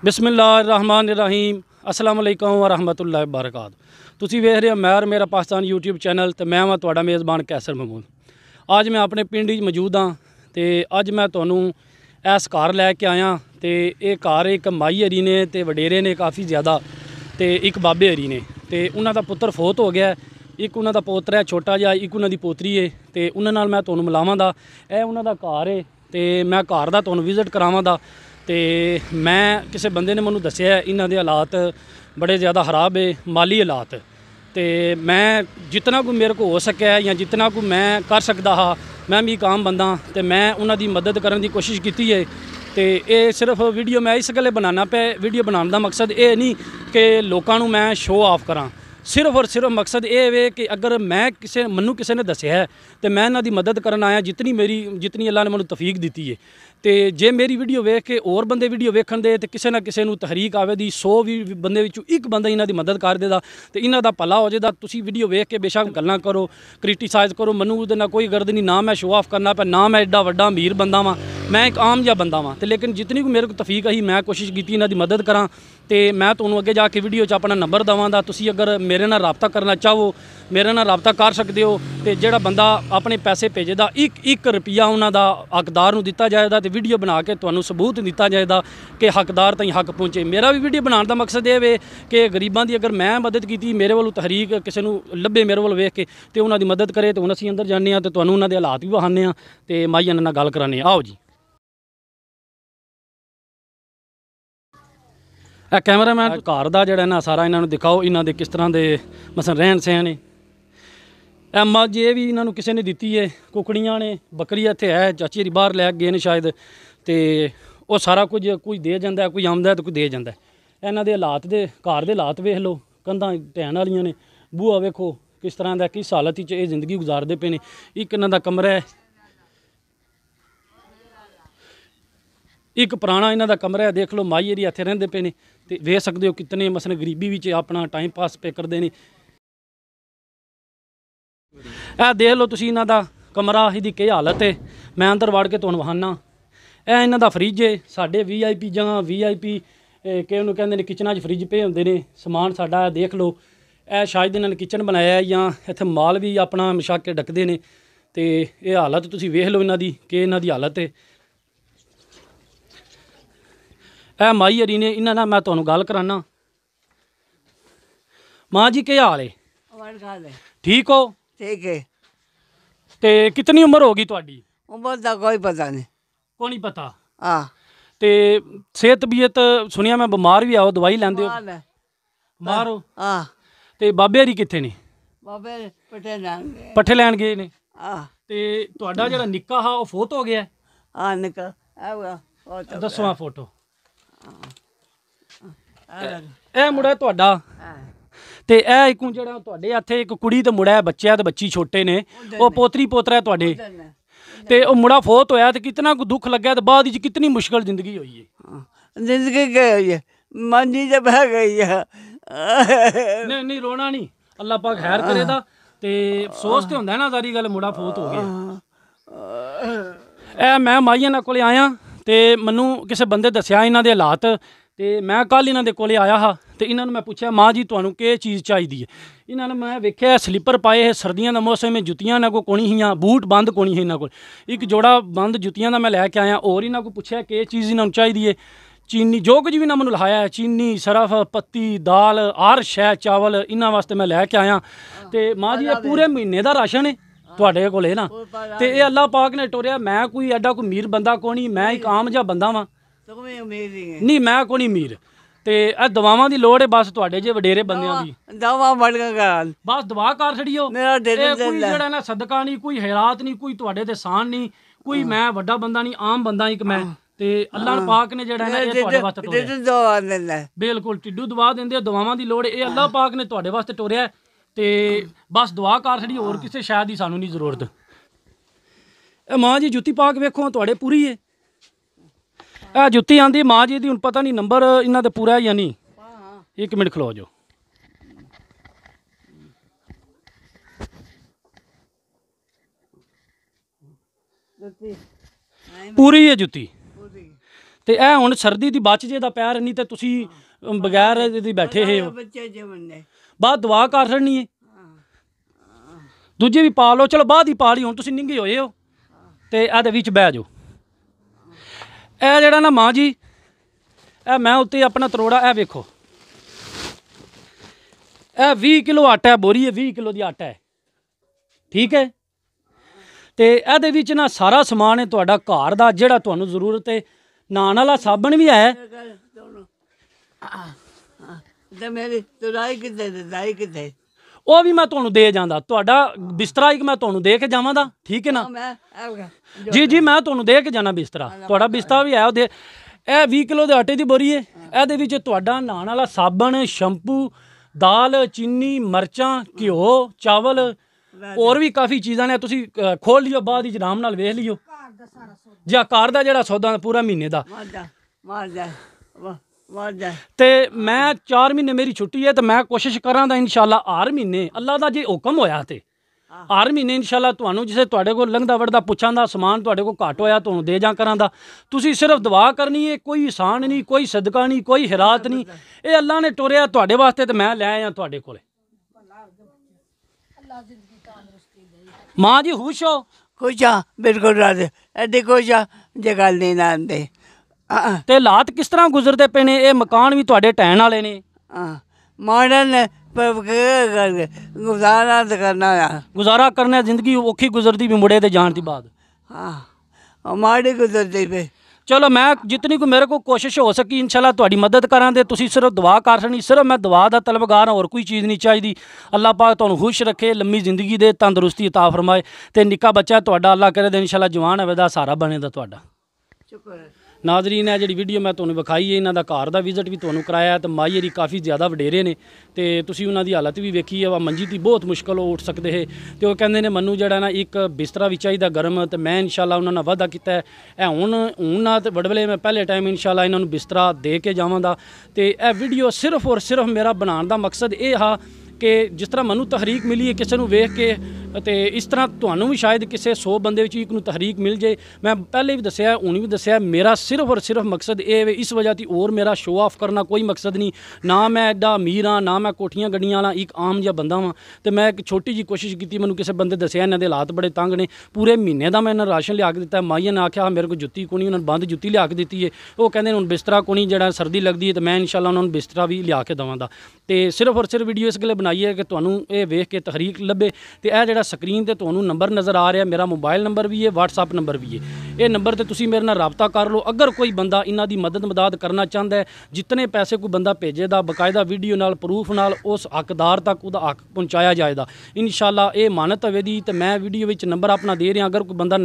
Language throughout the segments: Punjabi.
السلام علیکم ورحمۃ ਵਰਹਿਮਤੁਲਲਾਹਿ وبرکاتہ ਤੁਸੀਂ ਵੇਖ ਰਹੇ ਹੋ ਮੈਰ ਮੇਰਾ ਪਾਕਿਸਤਾਨ YouTube ਚੈਨਲ ਤੇ ਮੈਂ ਹਾਂ ਤੁਹਾਡਾ ਮੇਜ਼ਬਾਨ ਕੈਸਰ ਮਹਿਮੂਦ ਅੱਜ ਮੈਂ ਆਪਣੇ ਪਿੰਡ ਵਿੱਚ ਮੌਜੂਦ ਹਾਂ ਤੇ ਅੱਜ ਮੈਂ ਤੁਹਾਨੂੰ ਇਸ ਘਰ ਲੈ ਕੇ ਆਇਆ ਤੇ ਇਹ ਘਰ ਇੱਕ ਮਾਈ ਹਰੀ ਨੇ ਤੇ ਵਡੇਰੇ ਨੇ ਕਾਫੀ ਜ਼ਿਆਦਾ ਤੇ ਇੱਕ ਬਾਬੇ ਹਰੀ ਨੇ ਤੇ ਉਹਨਾਂ ਦਾ ਪੁੱਤਰ ਫੋਤ ਹੋ ਗਿਆ ਇੱਕ ਉਹਨਾਂ ਦਾ ਪੋਤਰਾ ਹੈ ਛੋਟਾ ਜਿਹਾ ਇੱਕ ਉਹਨਾਂ ਦੀ ਪੋਤਰੀ ਹੈ ਤੇ ਉਹਨਾਂ ਨਾਲ ਮੈਂ ਤੁਹਾਨੂੰ ਮਿਲਾਵਾਂਗਾ ਇਹ ਉਹਨਾਂ ਦਾ ਘਰ ਹੈ ਤੇ ਮੈਂ ਘਰ ਦਾ ਤੁਹਾਨੂੰ ਵਿਜ਼ਿਟ ਕਰਾਵਾਂਗਾ ਤੇ ਮੈਂ ਕਿਸੇ ਬੰਦੇ ਨੇ ਮੈਨੂੰ ਦੱਸਿਆ ਇਹਨਾਂ ਦੇ ਹਾਲਾਤ ਬੜੇ ਜ਼ਿਆਦਾ ਖਰਾਬ ਏ ਮਾਲੀ ਹਾਲਾਤ ਤੇ ਮੈਂ ਜਿੰਨਾ ਕੋ ਮੇਰੇ ਕੋ ਹੋ ਸਕਿਆ ਜਾਂ ਜਿੰਨਾ ਕੋ ਮੈਂ ਕਰ ਸਕਦਾ ਹਾਂ ਮੈਂ ਵੀ ਕਾਮ ਬੰਦਾ ਤੇ ਮੈਂ ਉਹਨਾਂ ਦੀ ਮਦਦ ਕਰਨ ਦੀ ਕੋਸ਼ਿਸ਼ ਕੀਤੀ ਏ ਤੇ ਇਹ ਸਿਰਫ ਵੀਡੀਓ ਮੈਂ ਇਸ ਗੱਲੇ ਬਣਾਣਾ ਪਿਆ ਵੀਡੀਓ ਬਣਾਉਣ ਦਾ ਮਕਸਦ ਇਹ ਨਹੀਂ ਕਿ ਲੋਕਾਂ ਨੂੰ ਮੈਂ ਸ਼ੋਅ ਆਫ ਕਰਾਂ ਸਿਰਫ ਔਰ ਸਿਰਫ ਮਕਸਦ ਇਹ ਹੈ ਕਿ ਅਗਰ ਮੈਂ ਕਿਸੇ ਮੈਨੂੰ ਕਿਸੇ ਨੇ ਦੱਸਿਆ ਹੈ ਤੇ ਮੈਂ ਇਹਨਾਂ ਦੀ ਮਦਦ ਕਰਨ ਆਇਆ ਜਿੰਨੀ ਮੇਰੀ ਜਿੰਨੀ ਅੱਲਾ ਨੇ ਮੈਨੂੰ ਤੌਫੀਕ ਦਿੱਤੀ ਹੈ ਤੇ ਜੇ ਮੇਰੀ ਵੀਡੀਓ ਵੇਖ ਕੇ ਹੋਰ ਬੰਦੇ ਵੀਡੀਓ ਵੇਖਣ ਦੇ ਤੇ ਕਿਸੇ ਨਾ ਕਿਸੇ ਨੂੰ ਤਹਰੀਕ ਆਵੇ ਦੀ 100 ਵੀ ਬੰਦੇ ਵਿੱਚੋਂ ਇੱਕ ਬੰਦਾ ਇਹਨਾਂ ਦੀ ਮਦਦ ਕਰ ਦੇਦਾ ਤੇ ਇਹਨਾਂ ਦਾ ਭਲਾ ਹੋ ਜੇਦਾ ਤੁਸੀਂ ਵੀਡੀਓ ਵੇਖ ਕੇ ਬੇਸ਼ੱਕ ਗੱਲਾਂ ਕਰੋ ਕ੍ਰਿਟਿਸਾਈਜ਼ ਕਰੋ ਮੈਨੂੰ ਉਹਦੇ ਨਾਲ ਕੋਈ ਗਰਦ ਨਹੀਂ ਨਾ ਮੈਂ ਸ਼ੋਅ ਆਫ ਕਰਨਾ ਪਿਆ ਨਾ ਮੈਂ ਐਡਾ ਵੱਡਾ ਅਮੀਰ ਬੰਦਾ ਵਾਂ ਮੈਂ ਇੱਕ ਆਮ ਜਿਹਾ ਬੰਦਾ ਵਾਂ ਤੇ ਲੇਕਿਨ ਜਿੰਨੀ ਕੋ ਮੇਰੇ ਕੋ ਤੌਫੀਕ ਆਹੀ ਮੈਂ ਕੋਸ਼ਿਸ਼ ਕੀਤੀ ਇਹਨਾਂ ਦੀ ਮਦਦ ਕਰਾਂ ਤੇ ਮੈਂ ਤੁਹਾਨੂੰ ਅੱਗੇ ਜਾ ਕੇ ਵੀਡੀਓ 'ਚ ਆਪਣਾ ਨੰਬਰ ਦਵਾਂਗਾ ਤੁਸੀਂ ਅਗਰ ਮੇਰੇ ਨਾਲ ਰਾਬਤਾ ਕਰਨਾ ਚਾਹੋ ਮੇਰੇ ਨਾਲ ਰਾਬਤਾ ਕਰ ਸਕਦੇ ਹੋ ਤੇ ਜਿਹੜਾ ਬੰਦਾ ਆਪਣੇ ਪੈਸੇ ਭੇਜੇਦਾ 1 1 ਰੁਪਿਆ ਉਹਨਾਂ ਦਾ ਹੱਕਦਾਰ ਨੂੰ ਦਿੱਤਾ ਜਾਏਗਾ ਤੇ ਵੀਡੀਓ ਬਣਾ ਕੇ ਤੁਹਾਨੂੰ ਸਬੂਤ ਦਿੱਤਾ ਜਾਏਗਾ ਕਿ ਹੱਕਦਾਰ ਤਾਈਂ ਹੱਕ ਪਹੁੰਚੇ ਮੇਰਾ ਵੀ ਵੀਡੀਓ ਬਣਾਉਣ ਦਾ ਮਕਸਦ ਇਹ ਵੇ ਕਿ ਗਰੀਬਾਂ ਦੀ ਅਗਰ ਮੈਂ ਮਦਦ ਕੀਤੀ ਮੇਰੇ ਵੱਲੋਂ ਤਹਰੀਕ ਕਿਸੇ ਨੂੰ ਲੱਭੇ ਮੇਰੇ ਵੱਲ ਵੇਖ ਕੇ ਤੇ ਉਹਨਾਂ ਦੀ ਮਦਦ ਕਰੇ ਤੇ ਹੁਣ ਅਸੀਂ ਅੰਦਰ ਜਾਂਦੇ ਆ ਤੇ ਤੁਹਾਨੂੰ ਉਹਨਾਂ ਦੇ ਹਾਲਾਤ ਵੀ ਬਹਾਨੇ ਆ ਤੇ ਮਾਈਆਂ ਨਾਲ ਗੱਲ ਕਰਾਨੇ ਆਓ ਜੀ ਇਹ ਕੈਮਰਾਮੈਨ ਘਰ ਦਾ ਜਿਹੜਾ ਨਾ ਸਾਰਾ ਇਹਨਾਂ ਨੂੰ ਦਿਖਾਓ ਇਹਨਾਂ ਦੇ ਕਿਸ ਤਰ੍ਹਾਂ ਦੇ ਮਸਲ ਰਹਿਣ ਸਹਿਣ ਨੇ ਇਹ ਮੱਝ ਇਹ ਵੀ ਇਹਨਾਂ ਨੂੰ ਕਿਸੇ ਨੇ ਦਿੱਤੀ ਏ ਕੁਕੜੀਆਂ ਨੇ ਬੱਕਰੀ ਇੱਥੇ ਹੈ ਚਾਚੀ ਦੀ ਬਾਹਰ ਲੈ ਗਏ ਨੇ ਸ਼ਾਇਦ ਤੇ ਉਹ ਸਾਰਾ ਕੁਝ ਕੋਈ ਦੇ ਜਾਂਦਾ ਕੋਈ ਆਉਂਦਾ ਤੇ ਕੋਈ ਦੇ ਜਾਂਦਾ ਇਹਨਾਂ ਦੇ ਹਾਲਾਤ ਦੇ ਘਰ ਦੇ ਹਾਲਾਤ ਵੇਖ ਲਓ ਕੰਧਾਂ ਟਹਿਣ ਵਾਲੀਆਂ ਨੇ ਬੂਹਾ ਵੇਖੋ ਕਿਸ ਤਰ੍ਹਾਂ ਦਾ ਕੀ ਹਾਲਤ ਇਹ ਜ਼ਿੰਦਗੀ ਗੁਜ਼ਾਰਦੇ ਪਏ ਨੇ ਇੱਕ ਇਹਨਾਂ ਦਾ ਕਮਰਾ ਹੈ ਇੱਕ ਪੁਰਾਣਾ ਇਹਨਾਂ ਦਾ ਕਮਰਾ ਹੈ ਦੇਖ ਲਓ ਮਾਈ ਏਰੀ ਇੱਥੇ ਰਹਿੰਦੇ ਪਏ ਨੇ ਤੇ ਵੇਖ ਸਕਦੇ ਹੋ ਕਿਤਨੇ ਮਸਨ ਗਰੀਬੀ ਵਿੱਚ ਆਪਣਾ ਟਾਈਮ ਪਾਸ ਪੇ ਕਰਦੇ ਨੇ ਇਹ ਦੇਖ ਲਓ ਤੁਸੀਂ ਇਹਨਾਂ ਦਾ ਕਮਰਾ ਇਹਦੀ ਕੀ ਹਾਲਤ ਹੈ ਮੈਂ ਅੰਦਰ ਵੜ ਕੇ ਤੁਹਾਨੂੰ ਵਹਾਨਾ ਇਹ ਇਹਨਾਂ ਦਾ ਫ੍ਰਿਜ ਹੈ ਸਾਡੇ ਵੀਆਈਪੀ ਜਗ੍ਹਾ ਵੀਆਈਪੀ ਕਿ ਉਹਨੂੰ ਕਹਿੰਦੇ ਨੇ ਕਿਚਨਾਂ 'ਚ ਫ੍ਰਿਜ ਪਏ ਹੁੰਦੇ ਨੇ ਸਮਾਨ ਸਾਡਾ ਦੇਖ ਲਓ ਇਹ ਸ਼ਾਇਦ ਇਹਨਾਂ ਨੇ ਕਿਚਨ ਬਣਾਇਆ ਜਾਂ ਇੱਥੇ ਮਾਲ ਵੀ ਆਪਣਾ ਮਿਸ਼ਾ ਕੇ ਡੱਕਦੇ ਨੇ ਤੇ ਇਹ ਹਾਲਤ ਤੁਸੀਂ ਵੇਖ ਲਓ ਇਹਨਾਂ ਦੀ ਕਿ ਇਹਨਾਂ ਦੀ ਹਾਲਤ ਹੈ ਐ ਮਾਈ ਅਰੀ ਨੇ ਇਹਨਾਂ ਨਾਲ ਮੈਂ ਤੁਹਾਨੂੰ ਗੱਲ ਕਰਾਣਾ ਮਾਂ ਜੀ ਕੀ ਹਾਲ ਏ ਏ ਠੀਕ ਹੋ ਠੀਕ ਏ ਤੇ ਕਿੰਨੀ ਉਮਰ ਹੋ ਗਈ ਤੁਹਾਡੀ ਉਮਰ ਦਾ ਕੋਈ ਪਤਾ ਨਹੀਂ ਕੋਈ ਨਹੀਂ ਪਤਾ ਆ ਤੇ ਸਿਹਤ ਬੀਤ ਸੁਣਿਆ ਮੈਂ ਬਿਮਾਰ ਵੀ ਆਉ ਦਵਾਈ ਲੈਂਦੇ ਹੋ ਮਾਰੋ ਆ ਤੇ ਬਾਬੇ ਹਰੀ ਕਿੱਥੇ ਨੇ ਬਾਬੇ ਪੱਠੇ ਲੈਣਗੇ ਪੱਠੇ ਲੈਣ ਗਏ ਨੇ ਆ ਤੇ ਤੁਹਾਡਾ ਜਿਹੜਾ ਨਿੱਕਾ ਹਾ ਉਹ ਫੋਟੋ ਹੋ ਗਿਆ ਆ ਨਿੱਕਾ ਆ और ਦੱਸੋ ਆ ਫੋਟੋ ਇਹ ਮੁੰਡਾ ਤੁਹਾਡਾ ਤੇ ਇਹ ਇੱਕ ਜਿਹੜਾ ਤੁਹਾਡੇ ਇੱਥੇ ਇੱਕ ਕੁੜੀ ਤੇ ਮੁੰਡਾ ਹੈ ਬੱਚਿਆ ਤੇ ਬੱਚੀ ਛੋਟੇ ਨੇ ਉਹ ਪੋਤਰੀ ਪੋਤਰਾ ਹੈ ਤੁਹਾਡੇ ਤੇ ਉਹ ਮੁੰਡਾ ਫੋਤ ਹੋਇਆ ਤੇ ਕਿਤਨਾ ਕੁ ਦੁੱਖ ਲੱਗਿਆ ਤੇ ਬਾਅਦ ਵਿੱਚ ਕਿਤਨੀ ਮੁਸ਼ਕਲ ਜ਼ਿੰਦਗੀ ਹੋਈ ਹੈ ਜ਼ਿੰਦਗੀ ਗਈ ਹੈ ਮਨ ਜੀ ਜਬ ਗਈ ਹੈ ਨਹੀਂ ਨਹੀਂ ਰੋਣਾ ਨਹੀਂ ਅੱਲਾਹ ਪਾਕ ਖੈਰ ਕਰੇਦਾ ਤੇ ਅਫਸੋਸ ਤੇ ਹੁੰਦਾ ਨਾ ਸਾਰੀ ਗੱਲ ਮੁੰਡਾ ਫੋਤ ਹੋ ਗਿਆ ਐ ਮੈਂ ਮਾਈਆਂ ਨਾਲ ਕੋਲੇ ਆਇਆ ਤੇ ਮੈਨੂੰ ਕਿਸੇ ਬੰਦੇ ਦੱਸਿਆ ਇਹਨਾਂ ਦੇ ਹਾਲਾਤ ਤੇ ਮੈਂ ਕੱਲ ਇਹਨਾਂ ਦੇ ਕੋਲੇ ਆਇਆ ਹਾਂ ਤੇ ਇਹਨਾਂ ਨੂੰ ਮੈਂ ਪੁੱਛਿਆ ਮਾਂ ਜੀ ਤੁਹਾਨੂੰ ਕੀ ਚੀਜ਼ ਚਾਹੀਦੀ ਹੈ ਇਹਨਾਂ ਨੇ ਮੈਂ ਵੇਖਿਆ ਸਲੀਪਰ ਪਾਏ ਹੈ ਸਰਦੀਆਂ ਦਾ ਮੌਸਮ ਹੈ ਜੁੱਤੀਆਂ ਨਾ ਕੋ ਕੋਣੀ ਹੀਆਂ ਬੂਟ ਬੰਦ ਕੋਣੀ ਹੈ ਇਹਨਾਂ ਕੋਲ ਇੱਕ ਜੋੜਾ ਬੰਦ ਜੁੱਤੀਆਂ ਦਾ ਮੈਂ ਲੈ ਕੇ ਆਇਆ ਹੋਰ ਇਹਨਾਂ ਕੋ ਪੁੱਛਿਆ ਕੀ ਚੀਜ਼ ਇਹਨਾਂ ਨੂੰ ਚਾਹੀਦੀ ਹੈ ਚੀਨੀ ਜੋ ਕੁਝ ਵੀ ਨਾ ਮੈਨੂੰ ਲਹਾਇਆ ਚੀਨੀ ਸਰਫ ਪੱਤੀ ਦਾਲ ਹਰ ਸ਼ੈ ਚਾਵਲ ਇਹਨਾਂ ਵਾਸਤੇ ਮੈਂ ਲੈ ਕੇ ਆਇਆ ਤੇ ਮਾਂ ਜੀ ਇਹ ਪੂਰੇ ਮਹੀਨੇ ਦਾ ਰਾਸ਼ਨ ਹੈ ਤੁਹਾਡੇ ਕੋਲੇ ਨਾ ਤੇ ਇਹ ਅੱਲਾਹ ਪਾਕ ਨੇ ਟੋਰਿਆ ਮੈਂ ਕੋਈ ਐਡਾ ਕੋਈ ਮੀਰ ਬੰਦਾ ਕੋਣੀ ਮੈਂ ਇੱਕ ਆਮ ਜਿਹਾ ਬੰਦਾ ਵਾਂ ਨਹੀਂ ਮੈਂ ਕੋਈ ਨਹੀਂ ਅਮੀਰ ਤੇ ਇਹ ਦਵਾਵਾਂ ਦੀ ਲੋੜ ਹੈ ਬਸ ਤੁਹਾਡੇ ਜੇ ਵਡੇਰੇ ਬੰਦਿਆਂ ਦੀ ਦਵਾ ਬੜਗਾ ਗਾਲ ਬਸ ਦਵਾ ਕਰ ਛੜੀਓ ਮੇਰਾ ਕੋਈ ਜਿਹੜਾ ਨਾ ਸਦਕਾ ਨਹੀਂ ਕੋਈ ਹੈਰਾਤ ਨਹੀਂ ਕੋਈ ਤੁਹਾਡੇ ਤੇ ਸਾਨ ਨਹੀਂ ਕੋਈ ਮੈਂ ਵੱਡਾ ਬੰਦਾ ਨਹੀਂ ਆਮ ਬੰਦਾ ਇੱਕ ਮੈਂ ਤੇ ਅੱਲਾਹ ਪਾਕ ਨੇ ਜਿਹੜਾ ਨਾ ਇਹ ਤੁਹਾਡੇ ਵਾਸਤੇ ਟੋਰਿਆ ਟਿੱਡੂ ਦਵਾ ਦਿੰਦਾ ਬਿਲਕੁਲ ਟਿੱਡੂ ਦਵਾ ਦਿੰਦੇ ਆ ਦਵਾਵਾਂ ਦੀ ਲੋੜ ਇਹ ਅੱਲਾਹ ਪਾਕ ਨੇ ਤੁਹਾਡੇ ਵਾਸਤੇ ਟੋਰਿਆ ਤੇ ਬਸ ਦਵਾ ਕਰ ਛੜੀ ਹੋਰ ਕਿਸੇ ਸ਼ਾਇਦ ਦੀ ਸਾਨੂੰ ਨਹੀਂ ਜ਼ਰੂਰਤ ਇਹ ਮਾਂ ਜੀ ਜੁੱਤੀ ਪਾਕ ਵੇਖੋ ਤੁਹਾਡੇ ਪੂਰੀ ਹੈ ਆ ਜੁੱਤੀ ਆਂਦੀ ਮਾਂ ਜੀ ਦੀ ਹੁਣ ਪਤਾ ਨਹੀਂ ਨੰਬਰ ਇਹਨਾਂ ਦਾ ਪੂਰਾ ਹੈ ਜਾਂ ਨਹੀਂ ਇੱਕ ਮਿੰਟ ਖਲੋ ਜਾਓ ਪੂਰੀ ਹੈ ਜੁੱਤੀ ਪੂਰੀ ਤੇ ਇਹ ਹੁਣ ਸਰਦੀ ਦੀ ਬਚ ਜੇ ਦਾ ਪੈਰ ਨਹੀਂ ਤੇ ਤੁਸੀਂ ਬਗੈਰ ਇਹਦੀ ਬੈਠੇ ਹੈ ਬਾਅਦ ਦੁਆ ਕਰ ਰਣੀ ਹੈ ਦੂਜੇ ਵੀ ਪਾ ਲਓ ਚਲੋ ਬਾਅਦ ਹੀ ਪਾ ਲਈ ਹੁਣ ਤੁਸੀਂ ਨਿੰਗੇ ਹੋਏ ਹੋ ਤੇ ਇਹਦੇ ਵਿੱਚ ਬਹਿ ਜਾਓ ਇਹ ਜਿਹੜਾ ਨਾ ਮਾਂ ਜੀ ਇਹ ਮੈਂ ਉੱਤੇ ਆਪਣਾ ਤਰੋੜਾ ਇਹ ਵੇਖੋ ਇਹ 20 ਕਿਲੋ ਆਟਾ ਬੋਰੀ ਹੈ 20 ਕਿਲੋ ਦੀ ਆਟਾ ਹੈ ਠੀਕ ਹੈ ਤੇ ਇਹਦੇ ਵਿੱਚ ਨਾ ਸਾਰਾ ਸਮਾਨ ਹੈ ਤੁਹਾਡਾ ਘਰ ਦਾ ਜਿਹੜਾ ਤੁਹਾਨੂੰ ਜ਼ਰੂਰਤ ਹੈ ਨਾਨ ਵਾਲਾ ਸਾਬਣ ਵੀ ਹੈ ਤੇ ਮੇਰੇ ਤੁਰਾਈ ਕਿੱਥੇ ਤੇ ਦਾਈ ਕਿੱਥੇ ਉਹ ਵੀ ਮੈਂ ਤੁਹਾਨੂੰ ਦੇ ਜਾਂਦਾ ਤੁਹਾਡਾ ਬਿਸਤਰਾ ਇੱਕ ਮੈਂ ਤੁਹਾਨੂੰ ਦੇ ਕੇ ਜਾਵਾਂਦਾ ਠੀਕ ਹੈ ਨਾ ਜੀ ਜੀ ਮੈਂ ਤੁਹਾਨੂੰ ਦੇ ਕੇ ਜਾਣਾ ਬਿਸਤਰਾ ਤੁਹਾਡਾ ਬਿਸਤਰਾ ਵੀ ਹੈ ਉਹ ਦੇ ਇਹ 20 ਕਿਲੋ ਦੇ ਆਟੇ ਦੀ ਬੋਰੀ ਹੈ ਇਹਦੇ ਵਿੱਚ ਤੁਹਾਡਾ ਨਹਾਉਣ ਵਾਲਾ ਸਾਬਣ ਸ਼ੈਂਪੂ ਦਾਲ ਚੀਨੀ ਮਰਚਾਂ ਘਿਓ ਚਾਵਲ ਹੋਰ ਵੀ ਕਾਫੀ ਚੀਜ਼ਾਂ ਨੇ ਤੁਸੀਂ ਖੋਲ ਲਿਓ ਬਾਅਦ ਵਿੱਚ ਆਰਾਮ ਨਾਲ ਵੇਖ ਲਿਓ ਘਰ ਦਾ ਸਾਰਾ ਸੌਦਾ ਜਾਂ ਘਰ ਦਾ ਜਿਹੜਾ ਸੌਦਾ ਪੂਰਾ ਮਹੀਨੇ ਦਾ ਮਾਲ ਮਾਰ ਮਾਲ ਵਾਹ ਵਾਜਾ ਤੇ ਮੈਂ 4 ਮਹੀਨੇ ਮੇਰੀ ਛੁੱਟੀ ਹੈ ਤੇ ਮੈਂ ਕੋਸ਼ਿਸ਼ ਦਾ ਇਨਸ਼ਾਅੱਲਾ ਆਰ ਮਹੀਨੇ ਅੱਲਾ ਦਾ ਜੇ ਹੁਕਮ ਹੋਇਆ ਤੇ ਆਰ ਮਹੀਨੇ ਇਨਸ਼ਾਅੱਲਾ ਤੁਹਾਨੂੰ ਜਿਸੇ ਤੁਹਾਡੇ ਕੋਲ ਲੰਘਦਾ ਵੜਦਾ ਪੁੱਛਾਂ ਦਾ ਸਮਾਨ ਤੁਹਾਡੇ ਕੋਲ ਘਾਟ ਹੋਇਆ ਤੁਹਾਨੂੰ ਦੇ ਜਾਂ ਕਰਾਂ ਦਾ ਤੁਸੀਂ ਸਿਰਫ ਦੁਆ ਕਰਨੀ ਹੈ ਕੋਈ ਇਸਾਨ ਨਹੀਂ ਕੋਈ ਸਦਕਾ ਨਹੀਂ ਕੋਈ ਹਿਰਾਤ ਨਹੀਂ ਇਹ ਅੱਲਾ ਨੇ ਟੋਰਿਆ ਤੁਹਾਡੇ ਵਾਸਤੇ ਤੇ ਮੈਂ ਲੈ ਆਇਆ ਤੁਹਾਡੇ ਕੋਲੇ ਮਾਂ ਜੀ ਹੁਸ਼ ਹੋ ਕੋਈ ਜਾ ਬਿਲਕੁਲ ਰਾਜ ਐਡੀ ਕੋਈ ਜਾ ਜੇ ਗੱਲ ਨਹੀਂ ਨਾਂਦੇ ਆਂਦੇ ਤੇ ਹਾਲਾਤ ਕਿਸ ਤਰ੍ਹਾਂ ਗੁਜ਼ਰਦੇ ਪਏ ਨੇ ਇਹ ਮਕਾਨ ਵੀ ਤੁਹਾਡੇ ਟਹਿਣ ਵਾਲੇ ਨੇ ਮਾਡਰਨ ਗੁਜ਼ਾਰਾ ਕਰਨਾ ਆ ਗੁਜ਼ਾਰਾ ਕਰਨਾ ਜ਼ਿੰਦਗੀ ਔਖੀ ਗੁਜ਼ਰਦੀ ਵੀ ਮੁੜੇ ਤੇ ਜਾਣ ਦੀ ਬਾਤ ਹਾਂ ਮਾੜੀ ਗੁਜ਼ਰਦੀ ਪਈ ਚਲੋ ਮੈਂ ਜਿੰਨੀ ਕੋ ਮੇਰੇ ਕੋ ਕੋਸ਼ਿਸ਼ ਹੋ ਸਕੀ ਇਨਸ਼ਾਅੱਲਾ ਤੁਹਾਡੀ ਮਦਦ ਕਰਾਂ ਤੇ ਤੁਸੀਂ ਸਿਰਫ ਦੁਆ ਕਰ ਸਣੀ ਸਿਰਫ ਮੈਂ ਦੁਆ ਦਾ ਤਲਬਗਾਰ ਹੋਰ ਕੋਈ ਚੀਜ਼ ਨਹੀਂ ਚਾਹੀਦੀ ਅੱਲਾਹ ਪਾਕ ਤੁਹਾਨੂੰ ਖੁਸ਼ ਰੱਖੇ ਲੰਮੀ ਜ਼ਿੰਦਗੀ ਦੇ ਤੰਦਰੁਸਤੀ عطا ਫਰਮਾਏ ਤੇ ਨਿੱਕਾ ਬੱਚਾ ਤੁਹਾਡਾ ਅੱਲਾਹ ਕਰੇ ਦੇ ਇਨਸ਼ਾਅੱਲਾ ਜਵਾਨ ਹੋਵੇ ਦਾ ਸਾਰਾ ਬਣੇ ਦਾ ਤੁਹਾਡਾ ਸ਼ੁਕਰ ਨਾਜ਼ਰੀਨ ਹੈ ਜਿਹੜੀ ਵੀਡੀਓ ਮੈਂ ਤੁਹਾਨੂੰ ਵਿਖਾਈ ਹੈ ਇਹਨਾਂ ਦਾ ਘਰ ਦਾ ਵਿਜ਼ਿਟ ਵੀ ਤੁਹਾਨੂੰ ਕਰਾਇਆ ਤੇ ਮਾਈਰੀ ਕਾਫੀ ਜ਼ਿਆਦਾ ਵਡੇਰੇ ਨੇ ਤੇ ਤੁਸੀਂ ਉਹਨਾਂ ਦੀ ਹਾਲਤ ਵੀ ਵੇਖੀ ਹੈ ਵਾ ਮੰਜੀ ਦੀ ਬਹੁਤ ਮੁਸ਼ਕਲ ਹੋ ਉੱਠ ਸਕਦੇ ਹੈ ਤੇ ਉਹ ਕਹਿੰਦੇ ਨੇ ਮੰਨੂ ਜਿਹੜਾ ਨਾ ਇੱਕ ਬਿਸਤਰਾ ਵੀ ਚਾਹੀਦਾ ਗਰਮ ਤੇ ਮੈਂ ਇਨਸ਼ਾਅੱਲਾ ਉਹਨਾਂ ਨਾਲ ਵਾਅਦਾ ਕੀਤਾ ਹੈ ਇਹ ਹੁਣ ਹੁਣ ਨਾ ਤੇ ਵਡਵਲੇ ਮੈਂ ਪਹਿਲੇ ਟਾਈਮ ਇਨਸ਼ਾਅੱਲਾ ਇਹਨਾਂ ਨੂੰ ਬਿਸਤਰਾ ਦੇ ਕੇ ਜਾਵਾਂਗਾ ਤੇ ਇਹ ਵੀਡੀਓ ਸਿਰਫ ਔਰ ਸਿਰਫ ਮੇਰਾ ਬਣਾਉਣ ਦਾ ਮਕਸਦ ਇਹ ਆ ਕਿ ਜਿਸ ਤਰ੍ਹਾਂ ਮਨੂ ਤਹਰੀਕ ਮਿਲੀ ਹੈ ਕਿਸੇ ਨੂੰ ਵੇਖ ਕੇ ਅਤੇ ਇਸ ਤਰ੍ਹਾਂ ਤੁਹਾਨੂੰ ਵੀ ਸ਼ਾਇਦ ਕਿਸੇ 100 ਬੰਦੇ ਵਿੱਚ ਇੱਕ ਨੂੰ ਤਹਰੀਕ ਮਿਲ ਜੇ ਮੈਂ ਪਹਿਲੇ ਵੀ ਦੱਸਿਆ ਹੁਣ ਵੀ ਦੱਸਿਆ ਮੇਰਾ ਸਿਰਫ ਔਰ ਸਿਰਫ ਮਕਸਦ ਇਹ ਹੈ ਇਸ ਵਜ੍ਹਾ ਦੀ ਹੋਰ ਮੇਰਾ ਸ਼ੋਅ ਆਫ ਕਰਨਾ ਕੋਈ ਮਕਸਦ ਨਹੀਂ ਨਾ ਮੈਂ ਐਡਾ ਅਮੀਰ ਆ ਨਾ ਮੈਂ ਕੋਠੀਆਂ ਗੱਡੀਆਂ ਵਾਲਾ ਇੱਕ ਆਮ ਜਿਹਾ ਬੰਦਾ ਵਾਂ ਤੇ ਮੈਂ ਇੱਕ ਛੋਟੀ ਜੀ ਕੋਸ਼ਿਸ਼ ਕੀਤੀ ਮੈਨੂੰ ਕਿਸੇ ਬੰਦੇ ਦੱਸਿਆ ਇਹਨਾਂ ਦੇ ਹਾਲਾਤ ਬੜੇ ਤੰਗ ਨੇ ਪੂਰੇ ਮਹੀਨੇ ਦਾ ਮੈਂ ਇਹਨਾਂ ਰਾਸ਼ਨ ਲਿਆ ਕੇ ਦਿੱਤਾ ਮਾਈਆਂ ਨੇ ਆਖਿਆ ਮੇਰੇ ਕੋਲ ਜੁੱਤੀ ਕੋਣੀ ਉਹਨਾਂ ਨੂੰ ਬੰਦ ਜੁੱਤੀ ਲਿਆ ਕੇ ਦਿੱਤੀ ਏ ਉਹ ਕਹਿੰਦੇ ਹੁਣ ਬਿਸਤਰਾ ਕੋਣੀ ਜਿਹੜਾ ਸਰਦੀ ਲੱਗਦੀ ਏ ਤੇ ਮੈਂ ਇਨਸ਼ਾਅੱਲਾ ਉਹਨਾਂ ਨੂੰ ਬਿਸਤਰਾ ਵੀ ਲਿਆ ਕੇ ਦਵਾਂਗਾ ਤੇ ਸਿਰਫ ਔਰ ਸਿਰਫ ਵੀਡੀਓ ਇਸ ਲਈ ਹੈ ਕਿ ਤੁਹਾਨੂੰ ਇਹ ਵੇਖ ਕੇ ਤਹਰੀਕ ਲੱਭੇ ਤੇ ਇਹ ਜਿਹੜਾ ਸਕਰੀਨ ਤੇ ਤੁਹਾਨੂੰ ਨੰਬਰ ਨਜ਼ਰ ਆ ਰਿਹਾ ਮੇਰਾ ਮੋਬਾਈਲ ਨੰਬਰ ਵੀ ਹੈ WhatsApp ਨੰਬਰ ਵੀ ਹੈ ਇਹ ਨੰਬਰ ਤੇ ਤੁਸੀਂ ਮੇਰੇ ਨਾਲ ਰਾਬਤਾ ਕਰ ਲਓ ਅਗਰ ਕੋਈ ਬੰਦਾ ਇਹਨਾਂ ਦੀ ਮਦਦ ਮਦਦ ਕਰਨਾ ਚਾਹੁੰਦਾ ਹੈ ਜਿੰਨੇ ਪੈਸੇ ਕੋਈ ਬੰਦਾ ਭੇਜੇ ਦਾ ਬਕਾਇਦਾ ਵੀਡੀਓ ਨਾਲ ਪ੍ਰੂਫ ਨਾਲ ਉਸ ਹੱਕਦਾਰ ਤੱਕ ਉਹਦਾ ਹੱਕ ਪਹੁੰਚਾਇਆ ਜਾਏਗਾ ਇਨਸ਼ਾਅੱਲਾ ਇਹ ਮਾਨਤ ਹੋਵੇ ਦੀ ਤੇ ਮੈਂ ਵੀਡੀਓ ਵਿੱਚ ਨੰਬਰ ਆਪਣਾ ਦੇ ਰਿਹਾ ਅਗਰ ਕੋਈ ਬੰਦਾ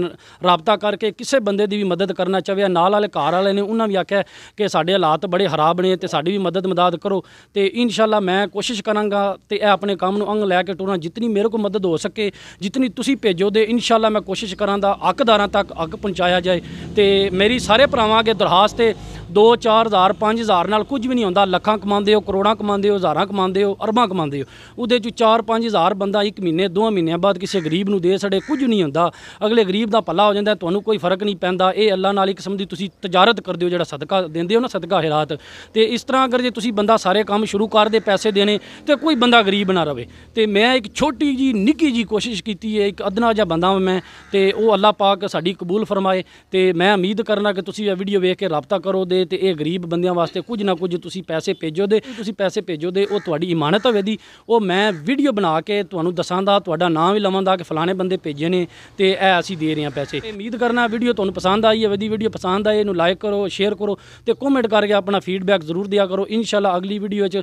ਰਾਬਤਾ ਕਰਕੇ ਕਿਸੇ ਬੰਦੇ ਦੀ ਵੀ ਮਦਦ ਕਰਨਾ ਚਾਹਵੇ ਨਾਲ ਵਾਲੇ ਘਰ ਵਾਲੇ ਨੇ ਉਹਨਾਂ ਵੀ ਆਖਿਆ ਕਿ ਸਾਡੇ ਹਾਲਾਤ ਬੜੇ ਖਰਾਬ ਨੇ ਤੇ ਸਾਡੀ ਵੀ ਮਦਦ ਮਦਦ ਕਰੋ ਤੇ ਇਨਸ਼ਾਅੱਲਾ ਮੈਂ ਕੋਸ਼ਿਸ਼ ਕਰਾਂਗਾ ਤੇ ਇਹ ਆਪਣੇ ਕੰਮ ਨੂੰ ਅੰਗ ਲੈ ਕੇ ਟੁਰਾਂ ਜਿੰਨੀ ਮੇਰੇ ਕੋਲ ਮਦਦ ਹੋ ਸਕੇ ਜਿੰਨੀ ਤੁਸੀਂ ਭੇਜੋ ਦੇ ਇਨਸ਼ਾਅੱਲਾ ਮੈਂ ਕੋਸ਼ਿਸ਼ ਕਰਾਂਗਾ ਹੱਕਦਾਰਾਂ ਤੱਕ ਅੱਗ ਪਹੁੰਚਾ ਪਹੁੰਚਾਇਆ ਜਾਏ ਤੇ ਮੇਰੀ ਸਾਰੇ ਭਰਾਵਾਂ ਅਗੇ ਦਰਖਾਸਤ ਹੈ 2 4000 5000 ਨਾਲ ਕੁਝ ਵੀ ਨਹੀਂ ਹੁੰਦਾ ਲੱਖਾਂ ਕਮਾਉਂਦੇ ਹੋ ਕਰੋੜਾਂ ਕਮਾਉਂਦੇ ਹੋ ਹਜ਼ਾਰਾਂ ਕਮਾਉਂਦੇ ਹੋ ਅਰਬਾਂ ਕਮਾਉਂਦੇ ਹੋ ਉਹਦੇ ਚ 4-5000 ਬੰਦਾ ਇੱਕ ਮਹੀਨੇ ਦੋ ਮਹੀਨਿਆਂ ਬਾਅਦ ਕਿਸੇ ਗਰੀਬ ਨੂੰ ਦੇ ਸੜੇ ਕੁਝ ਨਹੀਂ ਹੁੰਦਾ ਅਗਲੇ ਗਰੀਬ ਦਾ ਪੱਲਾ ਹੋ ਜਾਂਦਾ ਤੁਹਾਨੂੰ ਕੋਈ ਫਰਕ ਨਹੀਂ ਪੈਂਦਾ ਇਹ ਅੱਲਾ ਨਾਲ ਹੀ ਕਿਸਮ ਦੀ ਤੁਸੀਂ ਤਜਾਰਤ ਕਰਦੇ ਹੋ ਜਿਹੜਾ ਸਦਕਾ ਦਿੰਦੇ ਹੋ ਨਾ ਸਦਕਾ ਹਿਰਾਤ ਤੇ ਇਸ ਤਰ੍ਹਾਂ ਅਗਰ ਜੇ ਤੁਸੀਂ ਬੰਦਾ ਸਾਰੇ ਕੰਮ ਸ਼ੁਰੂ ਕਰ ਦੇ ਪੈਸੇ ਦੇਣੇ ਤੇ ਕੋਈ ਬੰਦਾ ਗਰੀਬ ਨਾ ਰਵੇ ਤੇ ਮੈਂ ਇੱਕ ਛੋਟੀ ਜੀ ਨਿੱਕੀ ਜੀ ਕੋਸ਼ਿਸ਼ ਕੀਤੀ ਹੈ ਇੱਕ ਅਦਨਾ ਜਿਹਾ ਬੰਦਾ ਮੈਂ ਤੇ ਉਹ ਅੱਲਾ ਪਾਕ ਸਾਡੀ ਕਬੂਲ ਫਰਮਾਏ ਹੈ ਤੇ ਮੈਂ ਉਮੀਦ ਕਰਨਾ ਕਿ ਤੁਸੀਂ ਇਹ ਵੀਡੀਓ ਵੇਖ ਕੇ ਰਾਬਤਾ ਕਰੋ ਦੇ ਤੇ ਇਹ ਗਰੀਬ ਬੰਦਿਆਂ ਵਾਸਤੇ ਕੁਝ ਨਾ ਕੁਝ ਤੁਸੀਂ ਪੈਸੇ ਭੇਜੋ ਦੇ ਤੁਸੀਂ ਪੈਸੇ ਭੇਜੋ ਦੇ ਉਹ ਤੁਹਾਡੀ ਇਮਾਨਤ ਹੋਵੇ ਦੀ ਉਹ ਮੈਂ ਵੀਡੀਓ ਬਣਾ ਕੇ ਤੁਹਾਨੂੰ ਦਸਾਂਦਾ ਤੁਹਾਡਾ ਨਾਮ ਵੀ ਲਵਾਂਦਾ ਕਿ ਫਲਾਣੇ ਬੰਦੇ ਭੇਜੇ ਨੇ ਤੇ ਇਹ ਅਸੀਂ ਦੇ ਰਹੇ ਹਾਂ ਪੈਸੇ ਉਮੀਦ ਕਰਨਾ ਵੀਡੀਓ ਤੁਹਾਨੂੰ ਪਸੰਦ ਆਈ ਹੋਵੇ ਦੀ ਵੀਡੀਓ ਪਸੰਦ ਆਏ ਇਹਨੂੰ ਲਾਈਕ ਕਰੋ ਸ਼ੇਅਰ ਕਰੋ ਤੇ ਕਮੈਂਟ ਕਰਕੇ ਆਪਣਾ ਫੀਡਬੈਕ ਜ਼ਰੂਰ ਦਿਆ ਕਰੋ ਇਨਸ਼ਾਅੱਲਾ ਅਗਲੀ ਵੀਡੀਓ 'ਚ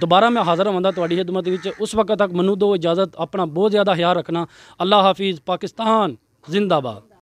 ਦੁਬਾਰਾ ਮੈਂ ਹਾਜ਼ਰ ਹੋਵਾਂਗਾ ਤੁਹਾਡੀ ਖਿਦਮਤ ਵਿੱਚ ਉਸ ਵਕਤ ਤੱਕ ਮੈਨੂੰ ਦਿਓ ਇਜਾਜ਼ਤ ਆਪਣਾ ਬਹੁਤ ਜ਼ਿਆਦਾ ਖਿਆਲ ਰੱਖਣਾ ਅੱਲਾ ਹਾਫਿਜ਼ ਪਾਕਿਸਤਾਨ ਜ਼ਿੰਦਾਬਾਦ